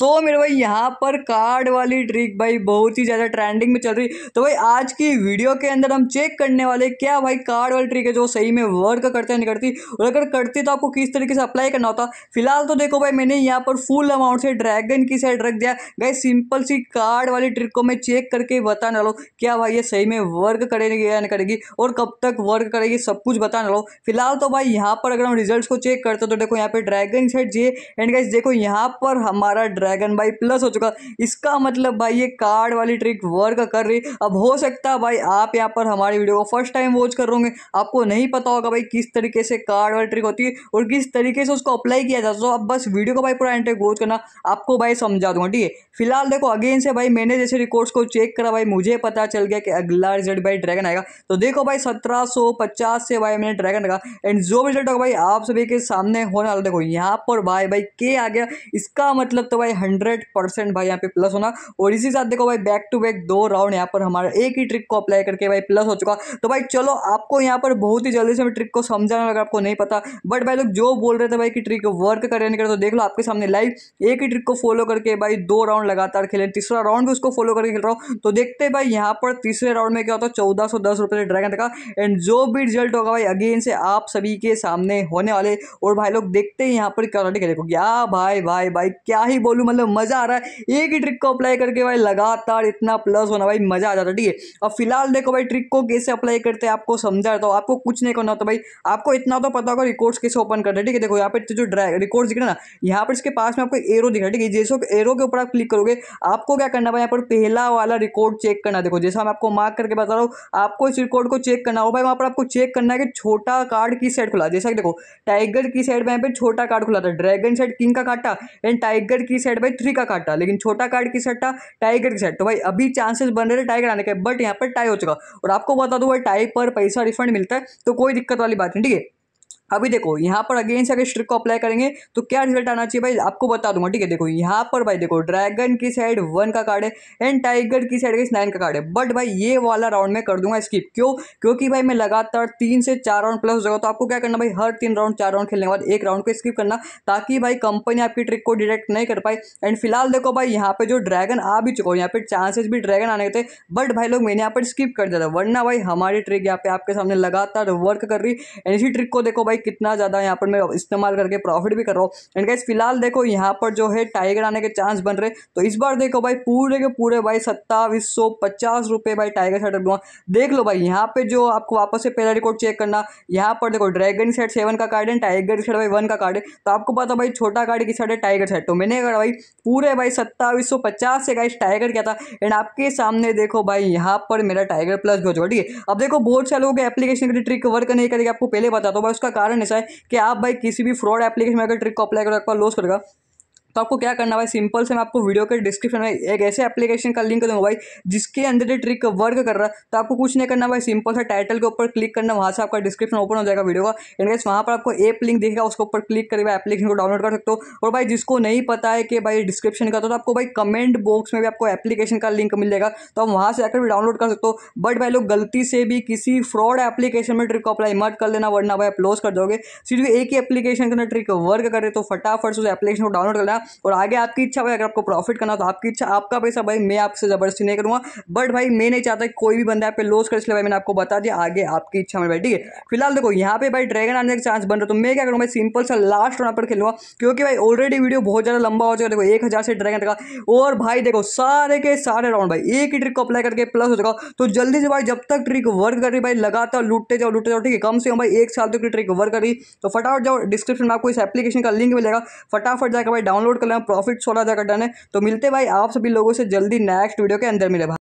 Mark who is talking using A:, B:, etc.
A: तो मेरे भाई यहाँ पर कार्ड वाली ट्रिक भाई बहुत ही ज़्यादा ट्रेंडिंग में चल रही तो भाई आज की वीडियो के अंदर हम चेक करने वाले क्या भाई कार्ड वाली ट्रिक है जो सही में वर्क करते नहीं करती और अगर करती तो आपको किस तरीके से अप्लाई करना होता फिलहाल तो देखो भाई मैंने यहाँ पर फुल अमाउंट से ड्रैगन की साइड रख दिया भाई सिंपल सी कार्ड वाली ट्रिक को मैं चेक करके बताने वाला हूँ क्या भाई ये सही में वर्क करेगी या नहीं करेगी और कब तक वर्क करेगी सब कुछ बताने वाला हूँ फिलहाल तो भाई यहाँ पर अगर हम रिजल्ट को चेक करते तो देखो यहाँ पर ड्रैगन साइड जी एंड गाइस देखो यहाँ पर हमारा ड्रैगन भाई प्लस हो चुका इसका मतलब भाई ये कार्ड वाली ट्रिक वर्क कर रही अब हो सकता है भाई आप यहाँ पर हमारी वीडियो को फर्स्ट टाइम वॉच कर रहे आपको नहीं पता होगा भाई किस तरीके से कार्ड वाली ट्रिक होती है और किस तरीके से उसको अप्लाई किया जाता है अब बस वीडियो को भाई पूरा एंड वॉच करना आपको भाई समझा दूंगा ठीक है फिलहाल देखो अगेन से भाई मैंने जैसे रिकॉर्ड्स को चेक करा भाई मुझे पता चल गया कि अगला रिजल्ट भाई ड्रैगन आएगा तो देखो भाई सत्रह से भाई मैंने ड्रैगन रखा एंड जो रिजल्ट होगा भाई आप सभी के सामने होने वाला देखो यहाँ पर भाई भाई के आ गया इसका मतलब तो भाई हंड्रेड परसेंट भाई यहाँ पे प्लस होना और इसी साथ देखो भाई बैक टू बैक दो राउंड यहाँ पर हमारा एक ही ट्रिक को अप्लाई करके भाई प्लस हो चुका तो भाई चलो आपको यहाँ पर बहुत ही जल्दी से मैं ट्रिक को समझाना अगर आपको नहीं पता बट भाई लोग जो बोल रहे थे भाई कि ट्रिक वर्क करे नहीं करे तो देख लो आपके सामने लाइव एक ही ट्रिक को फॉलो करके भाई दो राउंड लगातार खेले तीसरा राउंड भी उसको फॉलो करके खेल रहा हूँ तो देखते भाई यहाँ पर तीसरे राउंड में क्या होता है चौदह सौ दस ड्रैगन का एंड जो भी रिजल्ट होगा भाई अगेन से आप सभी के सामने होने वाले और भाई लोग देखते हैं यहाँ पर क्या खेले क्या भाई भाई भाई क्या ही बोलूँ मतलब मज़ा आ रहा है एक ही ट्रिक को अप्लाई करके भाई लगातार इतना प्लस होना भाई मज़ा आ जाता ठीक है अब फिलहाल देखो भाई ट्रिक को कैसे अप्लाई करते हैं आपको समझा रहता तो, हूँ आपको कुछ नहीं करना होता भाई आपको इतना तो पता होगा रिकॉर्ड कैसे ओपन करना है ठीक है देखो यहाँ पर जो ड्राइव रिकॉर्ड दिख रहा है ना यहाँ पर इसके पास में आपको एरो दिख रहा है ठीक है जैसे एरो के ऊपर आप क्लिक करोगे आपको क्या करना भाई यहाँ पर पहला वाला रिकॉर्ड चेक करना देखो जैसा मैं आपको मार्क करके बता रहा हूँ आपको इस रिकॉर्ड को चेक करना हो भाई वहाँ पर आपको चेक करना है कि छोटा कार्ड की साइड खुला जैसा कि देखो टाइगर की साइड में यहाँ पर छोटा कार्ड खुला था ड्रैगन साइड किंग का काटा एंड टाइगर की साइड डिवाइड बाई थ्री का काटा लेकिन छोटा कार्ड की सट्टा टाइगर की सट तो भाई अभी चांसेस बन रहे थे टाइगर आने के बट यहाँ पर टाई हो चुका और आपको बता दूँ भाई टाई पर पैसा रिफंड मिलता है तो कोई दिक्कत वाली बात नहीं ठीक है अभी देखो यहाँ पर अगेन से अगर स्ट्रिक को अप्लाई करेंगे तो क्या रिजल्ट आना चाहिए भाई आपको बता दूंगा ठीक है देखो यहाँ पर भाई देखो ड्रैगन की साइड वन का कार्ड है एंड टाइगर की साइड नाइन का कार्ड है बट भाई ये वाला राउंड में कर दूंगा स्किप क्यों क्योंकि भाई मैं लगातार तीन से चार राउंड प्लस हो जाऊँगा तो आपको क्या करना भाई हर तीन राउंड चार राउंड खेलने के बाद एक राउंड को स्किप करना ताकि भाई कंपनी आपकी ट्रिक को डिटेक्ट नहीं कर पाए एंड फिलहाल देखो भाई यहाँ पे जो ड्रैगन आ भी चुका हो यहाँ पे चांसेस भी ड्रैगन आने के थे बट भाई लोग मैंने यहाँ पर स्किप कर दिया था वरना भाई हमारी ट्रिक यहाँ पे आपके सामने लगातार वर्क कर रही एंड इसी ट्रिक को देखो भाई कितना ज़्यादा यहाँ पर मैं इस्तेमाल करके प्रॉफिट भी कर रहा हूँ एंड गाइज फिलहाल देखो यहाँ पर जो है टाइगर आने के चांस बन रहे तो इस बार देखो भाई पूरे के पूरे भाई सत्ताईस सौ पचास रुपये भाई टाइगर सेट रख देख लो भाई यहाँ पे जो आपको वापस से पहला रिकॉर्ड चेक करना यहाँ पर देखो ड्रैगन सेट सेवन का कार्ड है टाइगर सेट भाई वन का कार्ड है तो आपको पता भाई छोटा कार्ड की सेट है टाइगर सेट तो मैंने अगर भाई पूरे भाई सत्ताईस सौ पचास से गाइस टाइगर क्या था एंड आपके सामने देखो भाई यहाँ पर मेरा टाइगर प्लस भी हो चुका ठीक है अब देखो बहुत सारे लोग एप्लीकेशन के ट्रिक वर्क नहीं करेगी आपको पहले बताता हूँ भाई उसका कारण कारण ऐसा है कि आप भाई किसी भी फ्रॉड एप्लीकेशन में अगर ट्रिक को अप्लाई करो आपका लॉस करेगा तो आपको क्या करना भाई सिंपल से मैं आपको वीडियो के डिस्क्रिप्शन में एक ऐसे एप्लीकेशन का लिंक दूंगा भाई जिसके अंदर ये ट्रिक वर्क कर रहा है तो आपको कुछ नहीं करना भाई सिंपल से टाइटल के ऊपर क्लिक करना वहाँ से आपका डिस्क्रिप्शन ओपन हो जाएगा वीडियो का इनकेस वहाँ पर आपको एप लिंक दिखेगा उसके ऊपर क्लिक करके भाई एप्लीकेशन को डाउनलोड कर सकते हो और भाई जिसको नहीं पता है कि भाई डिस्क्रिप्शन का तो, तो आपको भाई कमेंट बॉक्स में भी आपको एप्लीकेशन का लिंक मिल जाएगा तो आप वहाँ से जाकर भी डाउनलोड कर सकते हो बट भाई लोग गलती से भी किसी फ्रॉड एप्लीकेशन में ट्रिक को अप्लाई मत कर लेना वरना भाई आप लॉस कर दोगे सिर्फ एक ही एप्लीकेशन के अंदर ट्रिक वर्क करे तो फटाफट से उस एप्लीकेशन को डाउनलोड करना जाएगा और आगे आपकी इच्छा भाई अगर आपको प्रॉफिट करना तो आपकी इच्छा आपका पैसा भाई मैं आपसे ज़बरदस्ती नहीं करूंगा बट भाई मैं नहीं चाहता कोई भी बंदा आप लॉस कर इसलिए भाई मैंने आपको बता दिया आगे आपकी इच्छा में भाई ठीक है फिलहाल देखो यहाँ पे भाई ड्रैगन आने का चांस बन रहा है तो मैं क्या करूँ भाई सिंपल सा लास्ट राउंड पर खेलूंगा क्योंकि भाई ऑलरेडी वीडियो बहुत ज़्यादा लंबा हो जाएगा देखो एक हज़ार से ड्रैगन का और भाई देखो सारे के सारे राउंड भाई एक ही ट्रिक को अप्लाई करके प्लस हो जाएगा तो जल्दी से भाई जब तक ट्रिक वर्क कर रही भाई लगातार लूटते जाओ लूटते जाओ ठीक है कम से कम भाई एक साल तक ट्रिक वर्क कर रही तो फटाफट जाओ डिस्क्रिप्शन में आपको इस एप्लीकेशन का लिंक मिलेगा फटाफट जाकर भाई डाउनलोड डाउनलोड कर लेना प्रॉफिट सोलह हज़ार का डन है तो मिलते भाई आप सभी लोगों से जल्दी नेक्स्ट वीडियो के अंदर मिले